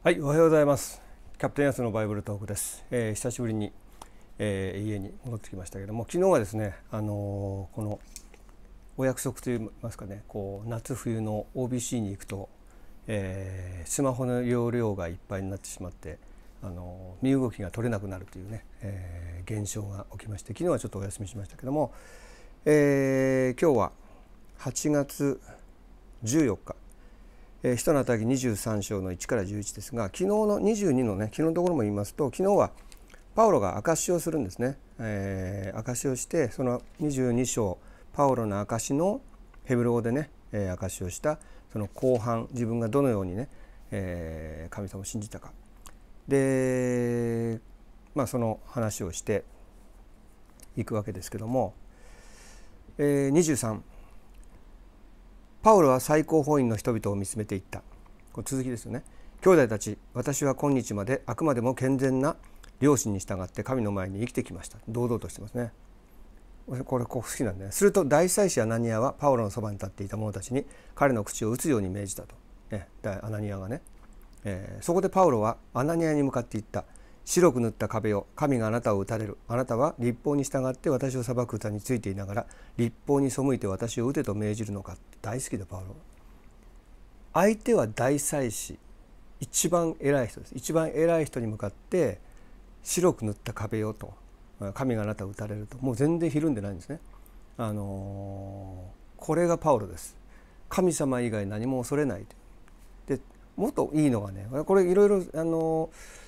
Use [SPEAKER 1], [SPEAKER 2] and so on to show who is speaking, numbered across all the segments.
[SPEAKER 1] はいおはようございますキャプテンヤスのバイブルトークです、えー、久しぶりに、えー、家に戻ってきましたけども昨日はですねあのー、このお約束といいますかねこう夏冬の OBC に行くと、えスマホの容量がいっぱいになってしまってあの身動きが取れなくなるというね、え現象が起きまして昨日はちょっとお休みしましたけども、え今日は8月14日えー、人のたき23章の1から11ですが昨日の22のね昨日のところも言いますと昨日はパウロが証しをするんですね、えー、証しをしてその22章パウロの証のヘブロ語でね、えー、証しをしたその後半自分がどのようにね、えー、神様を信じたかでまあその話をしていくわけですけども、えー、23パウロは最高法院の人々を見つめていったこれ続きですよね兄弟たち私は今日まであくまでも健全な両親に従って神の前に生きてきました堂々としてますねこれこう好きなんだよすると大祭司アナニアはパウロのそばに立っていた者たちに彼の口を打つように命じたと、ね、アナニアがね、えー、そこでパウロはアナニアに向かっていった白く塗った壁を神があなたを打たれるあなたは立法に従って私を裁く歌についていながら立法に背いて私を打てと命じるのか大好きだパウロ相手は大祭司一番偉い人です一番偉い人に向かって白く塗った壁をと神があなたを打たれるともう全然ひるんでないんですねあのー、これがパウロです神様以外何も恐れないでもっといいのがねこれいろいろあのー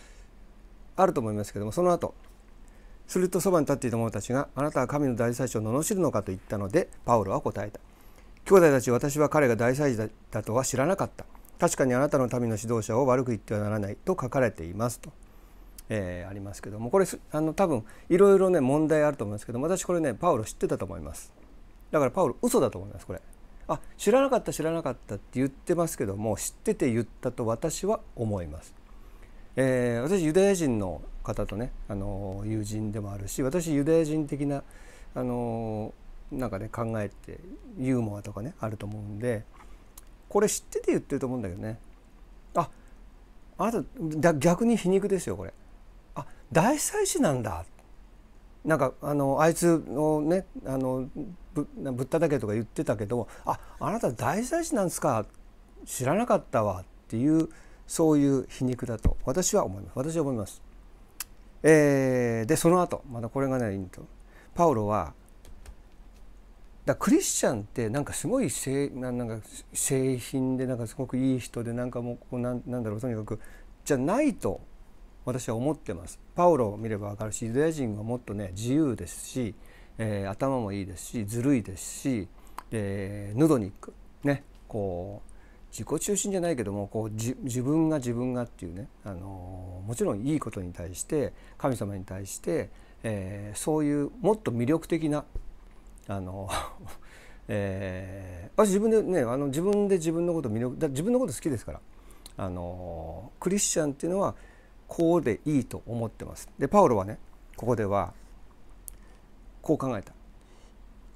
[SPEAKER 1] あると思いますけどもその後するとそばに立っていた者たちが「あなたは神の大祭司を罵るのか」と言ったのでパウロは答えた「兄弟たち私は彼が大祭司だとは知らなかった」「確かにあなたの民の指導者を悪く言ってはならない」と書かれていますと、えー、ありますけどもこれあの多分いろいろね問題あると思いますけど私これねパウロ知ってたと思いますだからパウロ嘘だと思いますこれ。あ知らなかった知らなかったって言ってますけども知ってて言ったと私は思います。えー、私ユダヤ人の方とね、あの友人でもあるし私ユダヤ人的な、あのなんかね考えてユーモアとかねあると思うんでこれ知ってて言ってると思うんだけどねああなた逆に皮肉ですよこれあ大祭司なんだなんかあのあいつをねあのぶぶったたけとか言ってたけどああなた大祭司なんですか知らなかったわっていうそういう皮肉だと私は思います私は思います。えー、でその後またこれがねいいとパウロはだクリスチャンってなんかすごいせななんか製品でなんかすごくいい人でなんかもうなんなんだろうとにかくじゃないと私は思ってます。パウロを見れば分かるしユダヤ人はもっとね自由ですし、えー、頭もいいですしずるいですし、えー、ヌドニックねこ自己中心じゃないけどもこう自分が自分がっていうね、あのー、もちろんいいことに対して神様に対して、えー、そういうもっと魅力的な、あのー えー、私自分でねあの自分で自分のこと魅力だ自分のこと好きですから、あのクリスチャンっていうのはこうでいいと思ってます。でパウロはねここではこう考えた。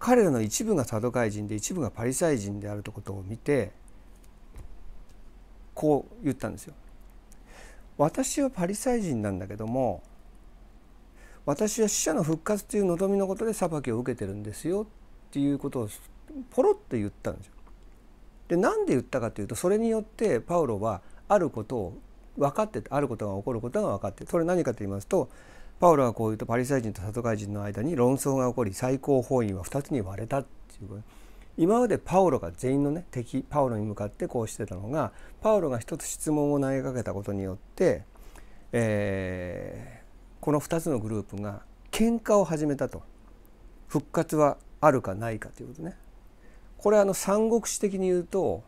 [SPEAKER 1] 彼らの一部がサドカイ人で一部がパリサイ人であるということを見てこう言ったんですよ。私はパリサイ人なんだけども私は死者の復活という望みのことで裁きを受けてるんですよっていうことをポロッと言ったんですよ。で何で言ったかというとそれによってパウロはあることを分かってあることが起こることが分かってそれ何かと言いますとパウロはこう言うとパリサイ人とサトカイ人の間に論争が起こり最高法院は2つに割れたっていうこと。今までパオロが全員のね敵パオロに向かってこうしてたのがパオロが一つ質問を投げかけたことによって、えー、この2つのグループが喧嘩を始めたと復活はあるかないかということね。これあの三国志的に言うと、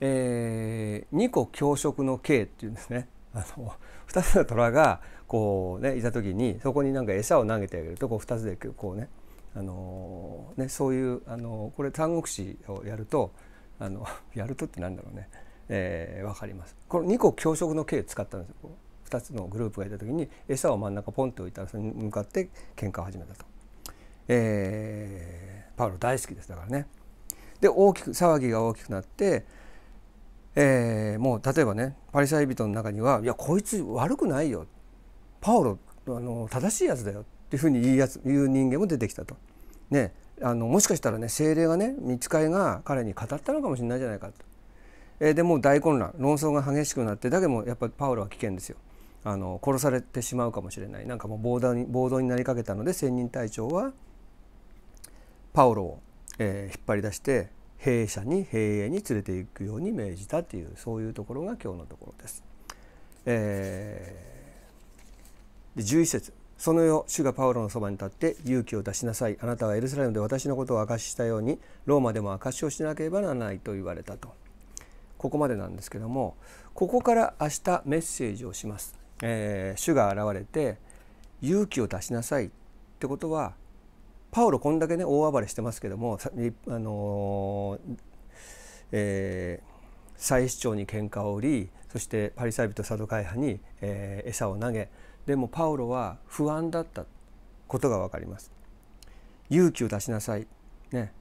[SPEAKER 1] えー、二個強食の刑っていうんですね。あの2つの虎がこうねいた時にそこになんか餌を投げてあげるとこう2つでこうねあのね、そういう、あのこれ三国志をやるとあの やるとってなんだろうね、えー、分かります。この2個教職の刑使ったんですよ2つのグループがいた時に餌を真ん中ポンと置いたらそれに向かって喧嘩を始めたと。えー、パウロ大好きですだからね。で大きく騒ぎが大きくなって、えー、もう例えばねパリサイ人の中には「いやこいつ悪くないよ」「パウロあの正しいやつだよ」っていうふうに言いやつ言う人間も出てきたと。ね、あのもしかしたらね精霊がね見つかいが彼に語ったのかもしれないじゃないかと。えー、でもう大混乱論争が激しくなってだけどもやっぱりパウロは危険ですよ。あの殺されてしまうかもしれないなんかもう暴動に暴動になりかけたので千人隊長はパウロを、えー、引っ張り出して兵舎に兵衛に連れていくように命じたというそういうところが今日のところです。えー、で11節その夜主がパウロのそばに立って勇気を出しなさいあなたはエルサレムで私のことを証ししたようにローマでも証しをしなければならないと言われたとここまでなんですけどもここから明日メッセージをします、えー、主が現れて勇気を出しなさいってことはパウロこんだけね大暴れしてますけどもあのー、えー祭司長に喧嘩を売りそしてパリサイ人サドカイ派に、えー、餌を投げでもパウロは不安だったことがわかります勇気を出しなさい、ね、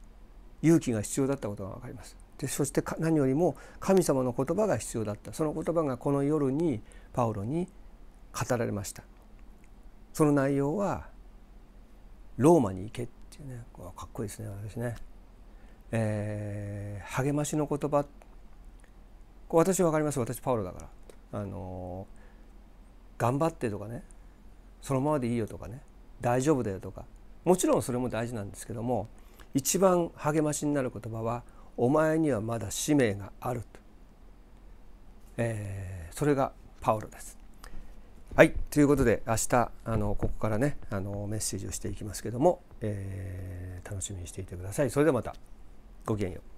[SPEAKER 1] 勇気が必要だったことが分かりますでそして何よりも神様の言葉が必要だったその言葉がこの夜にパウロに語られましたその内容は「ローマに行け」っていうねかっこいいですね私ね、えー、励ましの言葉私分かります私パウロだからあのー頑張ってとかねそのままでいいよとかね大丈夫だよとかもちろんそれも大事なんですけども一番励ましになる言葉は「お前にはまだ使命がある」と、えー、それがパウロです。はいということで明日あのここからねあのメッセージをしていきますけども、えー、楽しみにしていてください。それではまたごきげんよう。